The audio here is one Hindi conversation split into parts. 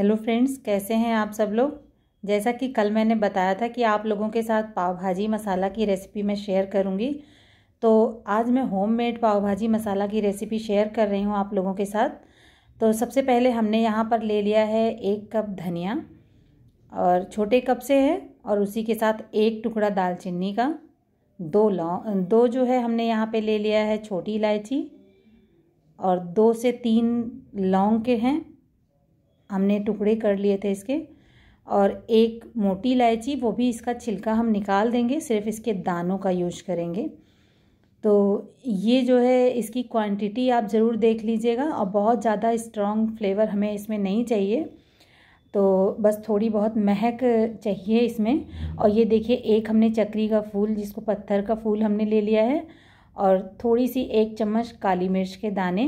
हेलो फ्रेंड्स कैसे हैं आप सब लोग जैसा कि कल मैंने बताया था कि आप लोगों के साथ पाव भाजी मसाला की रेसिपी मैं शेयर करूंगी तो आज मैं होममेड पाव भाजी मसाला की रेसिपी शेयर कर रही हूं आप लोगों के साथ तो सबसे पहले हमने यहाँ पर ले लिया है एक कप धनिया और छोटे कप से है और उसी के साथ एक टुकड़ा दालचीनी का दो लौ दो जो है हमने यहाँ पर ले लिया है छोटी इलायची और दो से तीन लौंग के हैं हमने टुकड़े कर लिए थे इसके और एक मोटी इलायची वो भी इसका छिलका हम निकाल देंगे सिर्फ इसके दानों का यूज करेंगे तो ये जो है इसकी क्वांटिटी आप ज़रूर देख लीजिएगा और बहुत ज़्यादा स्ट्रॉन्ग फ्लेवर हमें इसमें नहीं चाहिए तो बस थोड़ी बहुत महक चाहिए इसमें और ये देखिए एक हमने चक्री का फूल जिसको पत्थर का फूल हमने ले लिया है और थोड़ी सी एक चम्मच काली मिर्च के दाने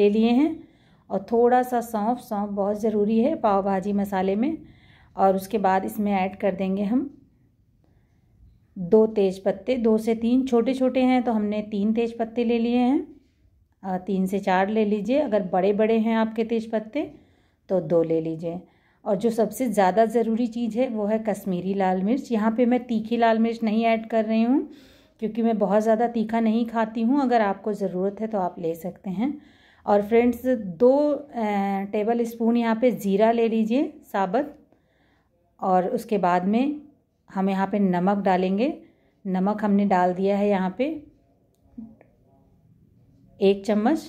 ले लिए हैं और थोड़ा सा सौंफ सौंफ बहुत ज़रूरी है पाव भाजी मसाले में और उसके बाद इसमें ऐड कर देंगे हम दो तेज पत्ते दो से तीन छोटे छोटे हैं तो हमने तीन तेज पत्ते ले लिए हैं तीन से चार ले लीजिए अगर बड़े बड़े हैं आपके तेज पत्ते तो दो ले लीजिए और जो सबसे ज़्यादा ज़रूरी चीज़ है वो है कश्मीरी लाल मिर्च यहाँ पे मैं तीखी लाल मिर्च नहीं ऐड कर रही हूँ क्योंकि मैं बहुत ज़्यादा तीखा नहीं खाती हूँ अगर आपको ज़रूरत है तो आप ले सकते हैं और फ्रेंड्स दो टेबल स्पून यहाँ पे ज़ीरा ले लीजिए साबत और उसके बाद में हम यहाँ पे नमक डालेंगे नमक हमने डाल दिया है यहाँ पे एक चम्मच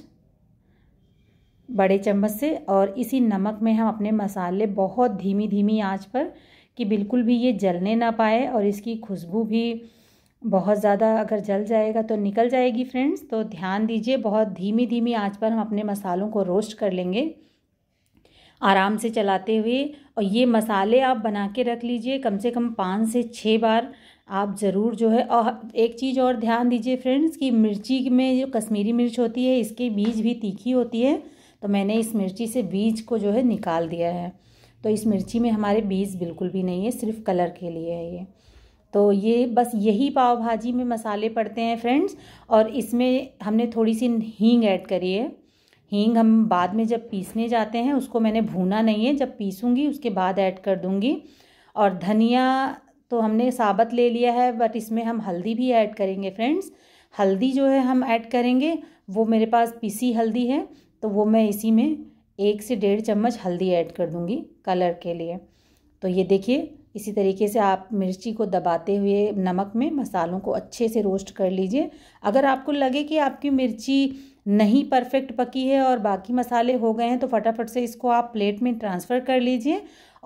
बड़े चम्मच से और इसी नमक में हम अपने मसाले बहुत धीमी धीमी आंच पर कि बिल्कुल भी ये जलने ना पाए और इसकी खुशबू भी बहुत ज़्यादा अगर जल जाएगा तो निकल जाएगी फ्रेंड्स तो ध्यान दीजिए बहुत धीमी धीमी आंच पर हम अपने मसालों को रोस्ट कर लेंगे आराम से चलाते हुए और ये मसाले आप बना के रख लीजिए कम से कम पाँच से छः बार आप ज़रूर जो है और एक चीज़ और ध्यान दीजिए फ्रेंड्स कि मिर्ची में जो कश्मीरी मिर्च होती है इसके बीज भी तीखी होती है तो मैंने इस मिर्ची से बीज को जो है निकाल दिया है तो इस मिर्ची में हमारे बीज बिल्कुल भी नहीं है सिर्फ कलर के लिए है ये तो ये बस यही पाव भाजी में मसाले पड़ते हैं फ्रेंड्स और इसमें हमने थोड़ी सी हींग ऐड करी है हींग हम बाद में जब पीसने जाते हैं उसको मैंने भूना नहीं है जब पीसूँगी उसके बाद ऐड कर दूँगी और धनिया तो हमने साबत ले लिया है बट इसमें हम हल्दी भी ऐड करेंगे फ्रेंड्स हल्दी जो है हम ऐड करेंगे वो मेरे पास पीसी हल्दी है तो वो मैं इसी में एक से डेढ़ चम्मच हल्दी ऐड कर दूँगी कलर के लिए तो ये देखिए इसी तरीके से आप मिर्ची को दबाते हुए नमक में मसालों को अच्छे से रोस्ट कर लीजिए अगर आपको लगे कि आपकी मिर्ची नहीं परफेक्ट पकी है और बाकी मसाले हो गए हैं तो फटाफट से इसको आप प्लेट में ट्रांसफ़र कर लीजिए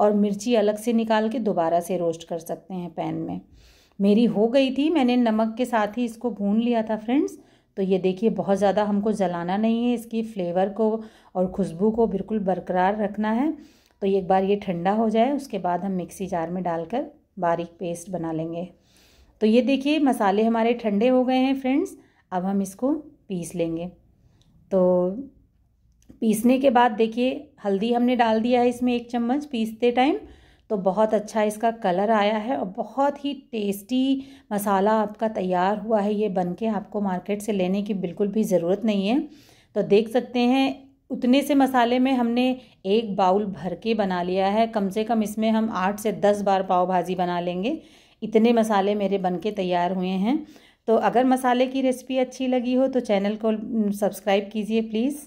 और मिर्ची अलग से निकाल के दोबारा से रोस्ट कर सकते हैं पैन में मेरी हो गई थी मैंने नमक के साथ ही इसको भून लिया था फ्रेंड्स तो ये देखिए बहुत ज़्यादा हमको जलाना नहीं है इसकी फ्लेवर को और खुशबू को बिल्कुल बरकरार रखना है तो एक बार ये ठंडा हो जाए उसके बाद हम मिक्सी जार में डालकर बारीक पेस्ट बना लेंगे तो ये देखिए मसाले हमारे ठंडे हो गए हैं फ्रेंड्स अब हम इसको पीस लेंगे तो पीसने के बाद देखिए हल्दी हमने डाल दिया है इसमें एक चम्मच पीसते टाइम तो बहुत अच्छा इसका कलर आया है और बहुत ही टेस्टी मसाला आपका तैयार हुआ है ये बन के आपको मार्केट से लेने की बिल्कुल भी ज़रूरत नहीं है तो देख सकते हैं उतने से मसाले में हमने एक बाउल भर के बना लिया है कम से कम इसमें हम आठ से दस बार पाव भाजी बना लेंगे इतने मसाले मेरे बन के तैयार हुए हैं तो अगर मसाले की रेसिपी अच्छी लगी हो तो चैनल को सब्सक्राइब कीजिए प्लीज़